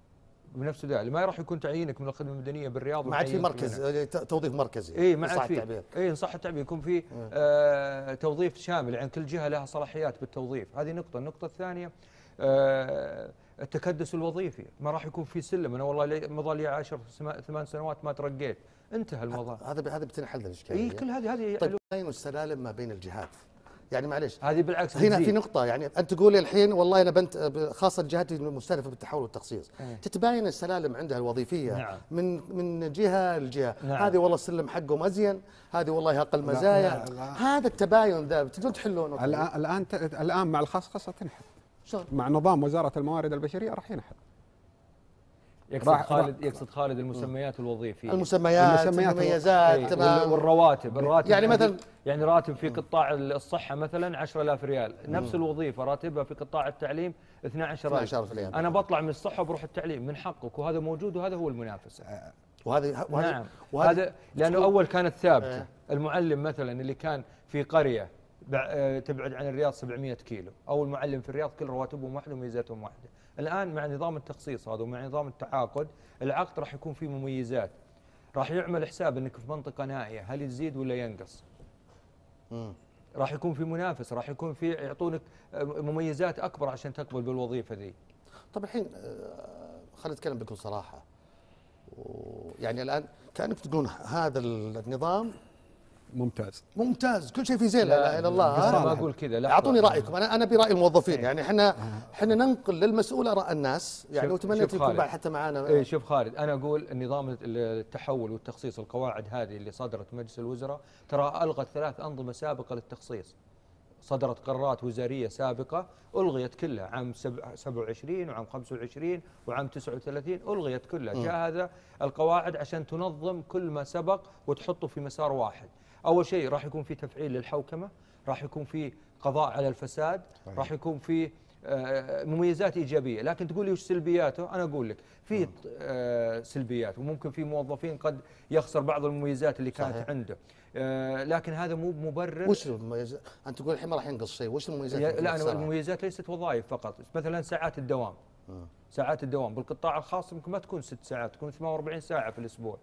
بنفس الداعي ما راح يكون تعيينك من الخدمه المدنيه بالرياض ما عاد في مركز إيه، توظيف مركزي اي ما عاد في اي ان صح التعبير يكون في إيه. آه توظيف شامل يعني كل جهه لها صلاحيات بالتوظيف هذه نقطه النقطه الثانيه آه التكدس الوظيفي ما راح يكون في سلم انا والله مضى لي 10 ثمان سنوات ما ترقيت انتهى الموضوع هذا هذا بتنحل الاشكاليه اي كل هذه هذه طيب السلالم ما بين الجهات يعني معلش هذه بالعكس هنا في نقطة يعني أنت تقول الحين والله أنا بنت خاصة جهتي المستهدفة بالتحول والتخصيص ايه تتباين السلالم عندها الوظيفية نعم من من جهة لجهة نعم هذه والله السلم حقهم أزين هذه والله أقل مزايا نعم هذا التباين ذا تقدرون تحلونه الآن الآن مع الخاص خاصة تنحل شلون؟ مع نظام وزارة الموارد البشرية راح ينحل يقصد راح خالد يقصد خالد المسميات الوظيفيه المسميات المميزات إيه، والرواتب الراتب يعني مثلا يعني-, يعني راتب في قطاع الصحه مثلا 10000 ريال نفس الوظيفه راتبها في قطاع التعليم 12000 ريال انا بطلع من الصحه وبروح التعليم من حقك وهذا موجود وهذا هو المنافسه آه، وهذا نعم وهذا لانه اول كانت ثابته آه. المعلم مثلا اللي كان في قريه آه، تبعد عن الرياض 700 كيلو او المعلم في الرياض كل رواتبهم واحده وميزاتهم واحده الآن مع نظام التخصيص هذا ومع نظام التعاقد العقد راح يكون فيه مميزات راح يعمل حساب أنك في منطقة نائية هل يزيد ولا ينقص راح يكون في منافس راح يكون في يعطونك آه، مميزات أكبر عشان تقبل بالوظيفة ذي طب الحين آه، خلينا نتكلم بكل صراحة يعني الآن كأنك تقولون هذا النظام ممتاز ممتاز كل شيء في زين لا اله الا الله انا آه. اقول كذا اعطوني رايكم انا انا براي الموظفين إيه. يعني احنا آه. احنا ننقل للمسؤول اراء الناس يعني وتمنيت يكون بعد حتى معانا اي شوف خالد انا اقول نظام التحول والتخصيص القواعد هذه اللي صدرت مجلس الوزراء ترى الغت ثلاث انظمه سابقه للتخصيص صدرت قرارات وزاريه سابقه الغيت كلها عام 27 وعام 25 وعام 39 الغيت كلها جاء هذا القواعد عشان تنظم كل ما سبق وتحطه في مسار واحد اول شيء راح يكون في تفعيل للحوكمه راح يكون في قضاء على الفساد طيب. راح يكون في آه، مميزات ايجابيه لكن تقول لي وش سلبياته انا اقول لك في نعم. آه، سلبيات وممكن في موظفين قد يخسر بعض المميزات اللي كانت صحيح. عنده آه، لكن هذا مو مبرر وش المميزات انت تقول الحين ما راح ينقص شيء وش المميزات لا أنا المميزات ليست وظائف فقط مثلا ساعات الدوام ساعات الدوام بالقطاع الخاص ممكن ما تكون ست ساعات تكون 48 ساعه في الاسبوع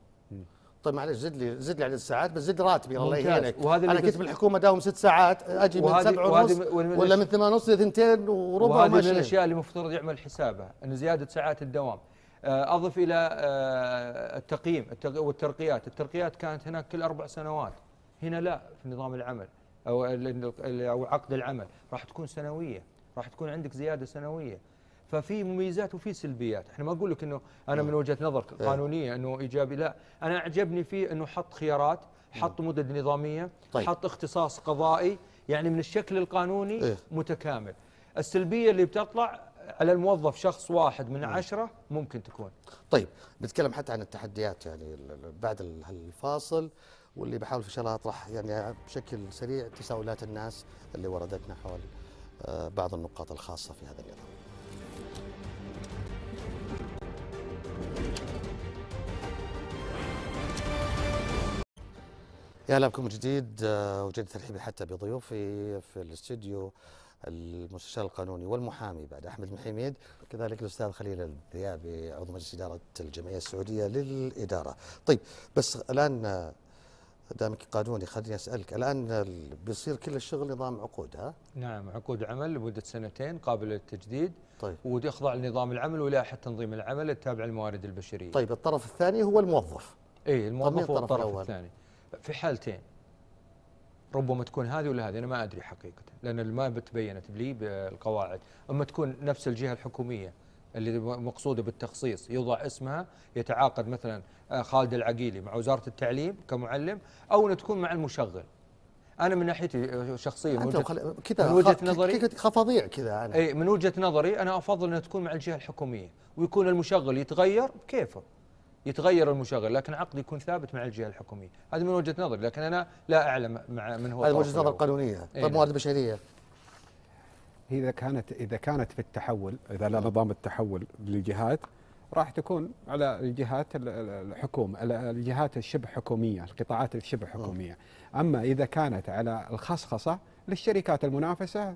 طيب معلش زد لي زد لي عدد الساعات بس زد راتبي الله يهينك انا كنت بالحكومه داوم ست ساعات اجي من سبعة ونص ولا من ثمان ونص لثنتين وربع وهذه من الاشياء اللي المفترض يعمل حسابها انه زياده ساعات الدوام آه، اضف الى آه، التقييم والترقيات الترقيات كانت هناك كل اربع سنوات هنا لا في نظام العمل او او عقد العمل راح تكون سنويه راح تكون عندك زياده سنويه ففي مميزات وفي سلبيات احنا ما اقول لك انه انا من إيه. وجهه نظر إيه. قانونيه انه ايجابي لا انا اعجبني فيه انه حط خيارات حط مدد نظاميه طيب. حط اختصاص قضائي يعني من الشكل القانوني إيه؟ متكامل السلبيه اللي بتطلع على الموظف شخص واحد من عشرة ممكن تكون طيب نتكلم حتى عن التحديات يعني بعد الفاصل واللي بحاول ان شاء الله اطرح يعني بشكل سريع تساؤلات الناس اللي وردتنا حول آه، بعض النقاط الخاصه في هذا النظام يا هلا بكم جديد آه، وجد ترحيبي حتى بضيوفي في الاستديو المستشار القانوني والمحامي بعد احمد محميد كذلك الاستاذ خليل الذيابي عضو مجلس اداره الجمعيه السعوديه للاداره. طيب بس الان آه، دامك قانوني خليني اسالك الان بيصير كل الشغل نظام عقود ها؟ نعم عقود عمل لمده سنتين قابله للتجديد طيب وتخضع لنظام العمل ولائحه تنظيم العمل التابعه للموارد البشريه. طيب الطرف الثاني هو الموظف. اي الموظف هو الطرف الثاني. في حالتين ربما تكون هذه ولا هذه انا ما ادري حقيقه لان ما بتبينت لي بالقواعد اما تكون نفس الجهه الحكوميه اللي مقصوده بالتخصيص يوضع اسمها يتعاقد مثلا آه، خالد العقيلي مع وزاره التعليم كمعلم او ان تكون مع المشغل انا من ناحيتي آه، شخصيا من وجهه, من وجهة نظري خفضيع كذا انا اي من وجهه نظري انا افضل انها تكون مع الجهه الحكوميه ويكون المشغل يتغير بكيفه يتغير المشغل لكن عقد يكون ثابت مع الجهه الحكوميه هذا من وجهه نظري لكن انا لا اعلم مع من هو هذا وجهه نظر قانونيه طيب إيه، نعم. موارد بشريه اذا كانت اذا كانت في التحول اذا لا نظام التحول للجهات راح تكون على الجهات الحكومة الجهات الشبه حكومية القطاعات الشبه حكومية أما إذا كانت على الخصخصة للشركات المنافسه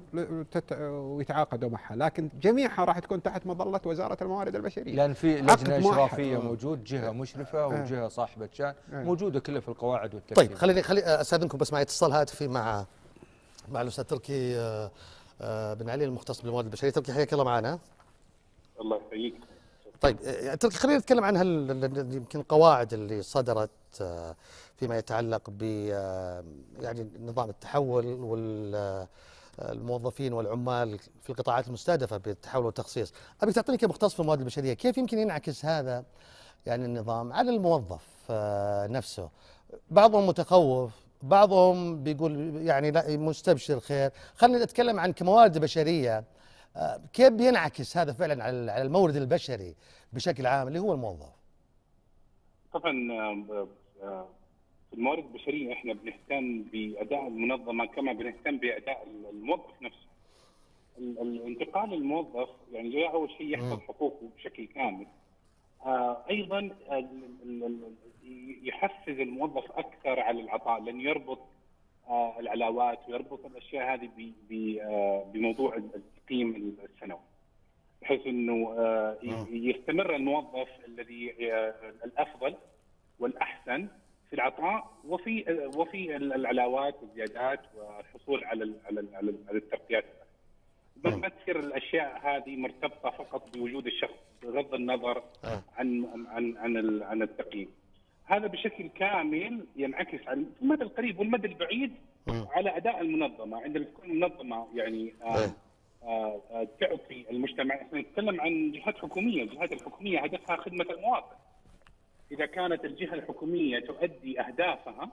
ويتعاقدوا معها، لكن جميعها راح تكون تحت مظله وزاره الموارد البشريه. لان في لجنه اشرافيه موجود، جهه إيه. مشرفه إيه. وجهه صاحبه شان، إيه. موجوده كلها في القواعد والترتيب. طيب خليني خلي استاذنكم بس معي اتصال هاتفي مع مع الاستاذ تركي آه، آه، بن علي المختص بالموارد البشريه، تركي حياك الله معنا. الله يحييك. طيب آه، تركي خلينا نتكلم عن هال يمكن القواعد اللي صدرت فيما يتعلق ب آه، يعني نظام التحول والموظفين آه، والعمال في القطاعات المستهدفه بالتحول والتخصيص، ابيك تعطيني كمختص في المواد البشريه كيف يمكن ينعكس هذا يعني النظام على الموظف آه، نفسه؟ بعضهم متخوف بعضهم بيقول يعني لا مستبشر خير خلينا نتكلم عن كموارد بشريه كيف بينعكس هذا فعلا على المورد البشري بشكل عام اللي هو الموظف طبعا الموارد البشريه احنا بنهتم باداء المنظمه كما بنهتم باداء الموظف نفسه. الانتقال الموظف يعني لا اول شيء يحفظ حقوقه بشكل كامل. آه، ايضا يحفز الموظف اكثر على العطاء لان يربط آه، العلاوات ويربط الاشياء هذه آه، بموضوع التقييم السنوي. بحيث انه يستمر الموظف الذي الافضل والاحسن في العطاء وفي وفي العلاوات والزيادات والحصول على على الترقيات نعم. ما تصير الاشياء هذه مرتبطه فقط بوجود الشخص بغض النظر آه. عن عن عن عن التقييم هذا بشكل كامل ينعكس على المدى القريب والمدى البعيد على اداء المنظمه عندما تكون المنظمه يعني آه، إيه. آه، تعطي المجتمع احنا نتكلم عن جهات حكوميه، الجهات الحكوميه هدفها خدمه المواطن. اذا كانت الجهه الحكوميه تؤدي اهدافها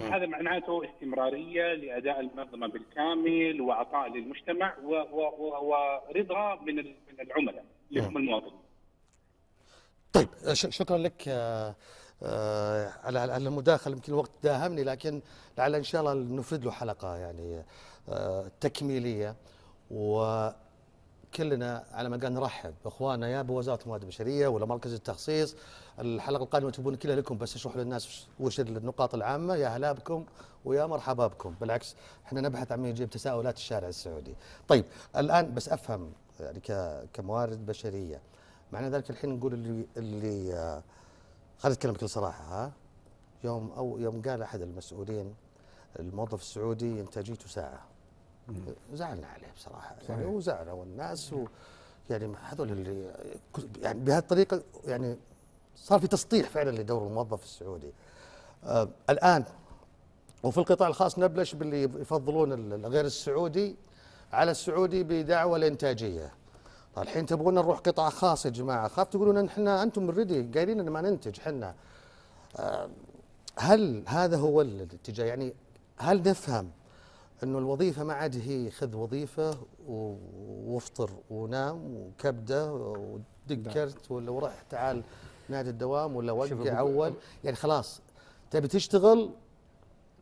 هذا معناته استمراريه لاداء المنظمه بالكامل وعطاء للمجتمع ورضا من من العملاء اللي هم المواطنين. طيب شكرا لك آه، آه، على على المداخله يمكن الوقت داهمني لكن لعل ان شاء الله نفرد له حلقه يعني آه، تكميليه و كلنا على ما قال نرحب باخواننا يا بوزاره الموارد البشريه ولا مركز التخصيص الحلقه القادمه تبون كلها لكم بس اشرحوا للناس وش النقاط العامه يا هلا بكم ويا مرحبا بكم بالعكس احنا نبحث عن يجيب تساؤلات الشارع السعودي طيب الان بس افهم يعني كموارد بشريه معنى ذلك الحين نقول اللي اللي آه، خلينا نتكلم بكل صراحه ها يوم او يوم قال احد المسؤولين الموظف السعودي انتاجيته ساعه زعلنا عليه بصراحه يعني صحيح. يعني وزعلوا والناس و يعني هذول اللي يعني بهالطريقه يعني صار في تسطيح فعلا لدور الموظف السعودي آه الان وفي القطاع الخاص نبلش باللي يفضلون الغير السعودي على السعودي بدعوه الانتاجيه طيب، الحين تبغون نروح قطاع خاص يا جماعه خاف تقولون ان احنا انتم اوريدي قايلين ان ما ننتج احنا آه هل هذا هو الاتجاه يعني هل نفهم انه الوظيفه ما عاد هي خذ وظيفه وافطر ونام وكبده ودق كرت نعم. ولا وروح تعال نادي الدوام ولا وقع اول يعني خلاص تبي تشتغل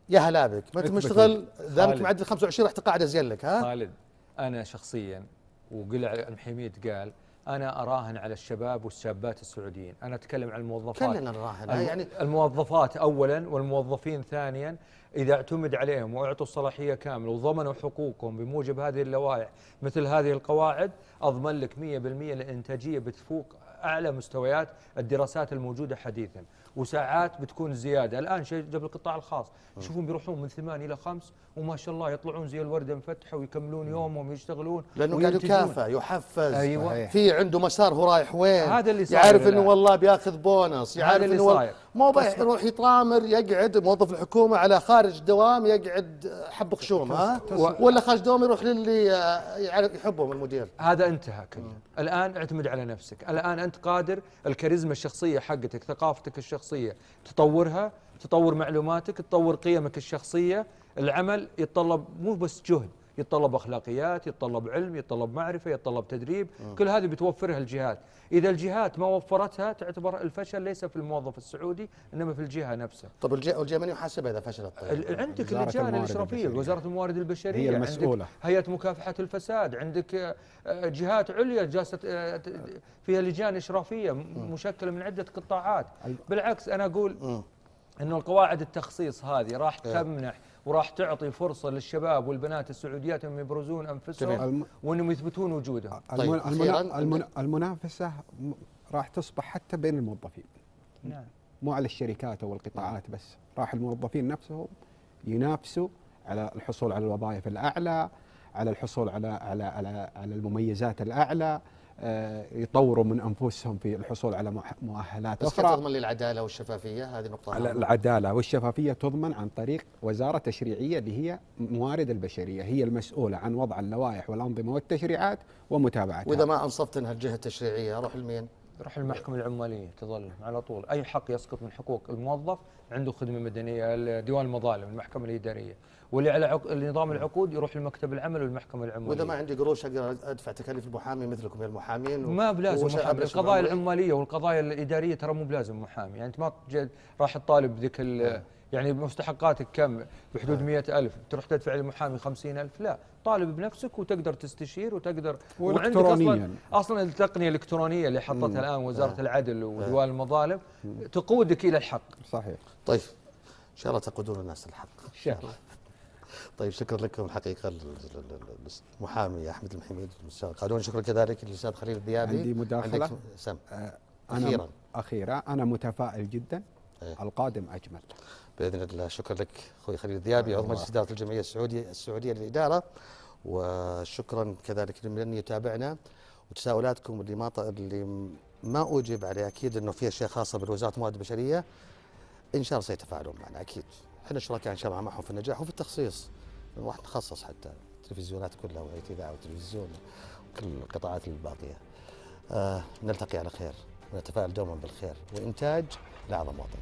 يا هلا بك ما تبي تشتغل ذنبك معدل 25 راح تقاعد ازين لك ها خالد انا شخصيا وقلع الحميد قال انا اراهن على الشباب والشابات السعوديين، انا اتكلم عن الموظفات كلنا نراهن يعني الموظفات اولا والموظفين ثانيا اذا اعتمد عليهم واعطوا صلاحيه كامله وضمنوا حقوقهم بموجب هذه اللوائح مثل هذه القواعد اضمن لك 100% الانتاجيه بتفوق اعلى مستويات الدراسات الموجوده حديثا وساعات بتكون زياده الان شيء جاب القطاع الخاص يشوفون بيروحون من ثمان الى خمس وما شاء الله يطلعون زي الورده مفتحه ويكملون يومهم يشتغلون لانه قاعد يكافئ يحفز أيوة. في عنده مسار هو رايح وين هذا اللي صاير يعرف انه والله بياخذ بونص يعرف انه مو بس يروح يطامر يقعد موظف الحكومه على خارج دوام يقعد آه، حب خشوم ها ولا خارج دوام يروح للي آه، يحبهم المدير هذا انتهى كله الان اعتمد على نفسك الان انت قادر الكاريزما الشخصيه حقتك ثقافتك الشخصيه تطورها تطور معلوماتك تطور قيمك الشخصيه العمل يتطلب مو بس جهد يتطلب اخلاقيات يتطلب علم يتطلب معرفه يتطلب تدريب م. كل هذه بتوفرها الجهات اذا الجهات ما وفرتها تعتبر الفشل ليس في الموظف السعودي انما في الجهه نفسها طب الجهه من يحاسبها اذا فشلت طيب عندك اللجان الاشرافيه وزاره الموارد البشريه هي المسؤوله عندك هيئه مكافحه الفساد عندك آه، جهات عليا جالسه آه، فيها لجان اشرافيه مشكله من عده قطاعات بالعكس انا اقول انه القواعد التخصيص هذه راح إيه. تمنح وراح تعطي فرصه للشباب والبنات السعوديات انهم يبرزون انفسهم وانهم يثبتون وجودهم. طيب, طيب، المنا المنافسه راح تصبح حتى بين الموظفين. نعم. مو على الشركات او القطاعات بس، راح الموظفين نفسهم ينافسوا على الحصول على الوظائف الاعلى، على الحصول على على على, على المميزات الاعلى، آه، يطوروا من انفسهم في الحصول على مؤهلات بس اخرى تضمن للعداله والشفافيه هذه نقطه العداله والشفافيه تضمن عن طريق وزاره تشريعيه اللي هي موارد البشريه هي المسؤوله عن وضع اللوائح والانظمه والتشريعات ومتابعتها واذا ما انصفت انها الجهه التشريعيه اروح لمين؟ روح المحكمة العمالية تظل على طول أي حق يسقط من حقوق الموظف عنده خدمة مدنية ديوان المظالم المحكمة الإدارية واللي على نظام العقود يروح لمكتب العمل والمحكمه العماليه واذا ما عندي قروش اقدر ادفع تكاليف المحامي مثلكم يا المحامين و... ما بلازم محامي القضايا العماليه والقضايا الاداريه ترى مو بلازم محامي يعني انت ما راح تطالب ذيك نعم. يعني مستحقاتك كم بحدود مئة نعم. ألف تروح تدفع للمحامي خمسين ألف لا طالب بنفسك وتقدر تستشير وتقدر وعندك أصلا, أصلا التقنية الإلكترونية اللي حطتها الآن وزارة آه. العدل ودوال المظالم تقودك إلى الحق صحيح طيب إن شاء الله تقودون الناس الحق إن شاء الله طيب شكرا لكم الحقيقه المحامي احمد المحميد المستشار القانوني شكرا كذلك للاستاذ خليل الديابي عندي مداخله سم آه، أنا اخيرا اخيرا انا متفائل جدا أيه. القادم اجمل باذن الله شكرا لك اخوي خليل الديابي آه، عضو مجلس اداره الجمعيه السعوديه السعوديه للاداره وشكرا كذلك لمن يتابعنا وتساؤلاتكم اللي ما اللي ما اجيب عليها اكيد انه في اشياء خاصه بالوزاره الموارد البشريه ان شاء الله سيتفاعلون معنا اكيد احنا شركاء ان شاء الله معهم في النجاح وفي التخصيص واحد تخصص حتى التلفزيونات كلها وهيئه اذاعه وتلفزيون وكل القطاعات الباقيه آه نلتقي على خير ونتفاعل دوما بالخير وانتاج لاعظم وطن